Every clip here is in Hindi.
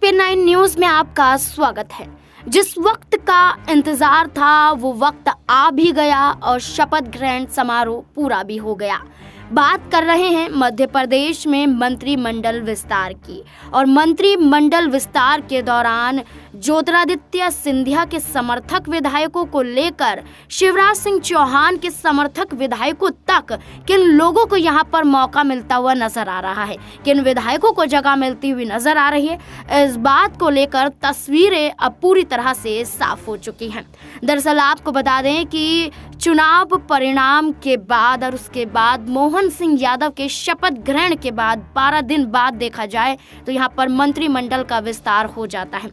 पे नाइन न्यूज में आपका स्वागत है जिस वक्त का इंतजार था वो वक्त आ भी गया और शपथ ग्रहण समारोह पूरा भी हो गया बात कर रहे हैं मध्य प्रदेश में मंत्रिमंडल विस्तार की और मंत्रिमंडल विस्तार के दौरान ज्योतिरादित्य सिंधिया के समर्थक विधायकों को लेकर शिवराज सिंह चौहान के समर्थक विधायकों तक किन लोगों को यहाँ पर मौका मिलता हुआ नजर आ रहा है किन विधायकों को जगह मिलती हुई नजर आ रही है इस बात को लेकर तस्वीरें अब पूरी तरह से साफ हो चुकी हैं दरअसल आपको बता दें कि चुनाव परिणाम के बाद और उसके बाद मोहन सिंह यादव के शपथ ग्रहण के बाद 12 दिन बाद देखा जाए तो यहाँ पर मंत्रिमंडल का विस्तार हो जाता है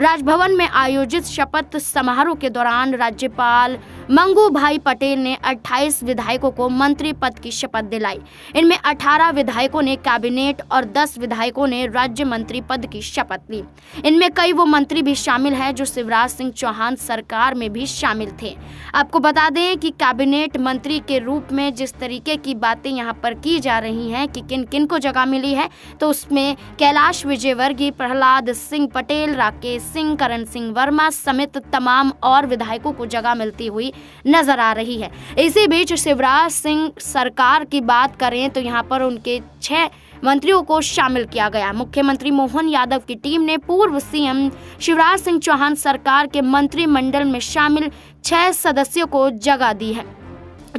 राजभवन में आयोजित शपथ समारोह के दौरान राज्यपाल मंगू भाई पटेल ने 28 विधायकों को मंत्री पद की शपथ दिलाई इनमें 18 विधायकों ने कैबिनेट और 10 विधायकों ने राज्य मंत्री पद की शपथ ली इनमें कई वो मंत्री भी शामिल हैं जो शिवराज सिंह चौहान सरकार में भी शामिल थे आपको बता दें हैं कि कैबिनेट मंत्री के रूप में जिस तरीके की बातें यहाँ पर की जा रही हैं कि किन किन को जगह मिली है तो उसमें कैलाश विजयवर्गीय प्रहलाद सिंह पटेल राकेश सिंह करण सिंह वर्मा समेत तमाम और विधायकों को जगह मिलती हुई नजर आ रही है इसी बीच शिवराज सिंह सरकार की बात करें तो यहाँ पर उनके छह मंत्रियों को शामिल किया गया मुख्यमंत्री मोहन यादव की टीम ने पूर्व सीएम शिवराज सिंह चौहान सरकार के मंत्रिमंडल में शामिल छह सदस्यों को जगह दी है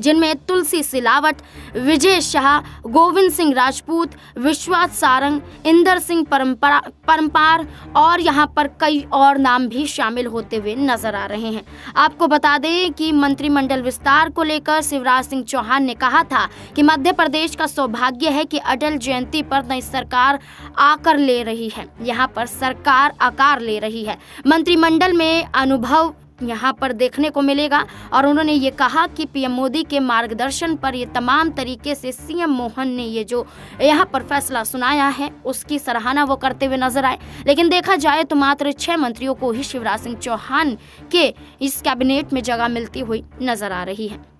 जिनमें तुलसी सिलावट विजय शाह गोविंद सिंह राजपूत विश्वास सारंग इंदर सिंह परम्पार और यहाँ पर कई और नाम भी शामिल होते हुए नजर आ रहे हैं आपको बता दें कि मंत्रिमंडल विस्तार को लेकर शिवराज सिंह चौहान ने कहा था कि मध्य प्रदेश का सौभाग्य है कि अटल जयंती पर नई सरकार आकर ले रही है यहाँ पर सरकार आकार ले रही है मंत्रिमंडल में अनुभव यहाँ पर देखने को मिलेगा और उन्होंने ये कहा कि पीएम मोदी के मार्गदर्शन पर ये तमाम तरीके से सीएम मोहन ने ये जो यहाँ पर फैसला सुनाया है उसकी सराहना वो करते हुए नजर आए लेकिन देखा जाए तो मात्र छह मंत्रियों को ही शिवराज सिंह चौहान के इस कैबिनेट में जगह मिलती हुई नजर आ रही है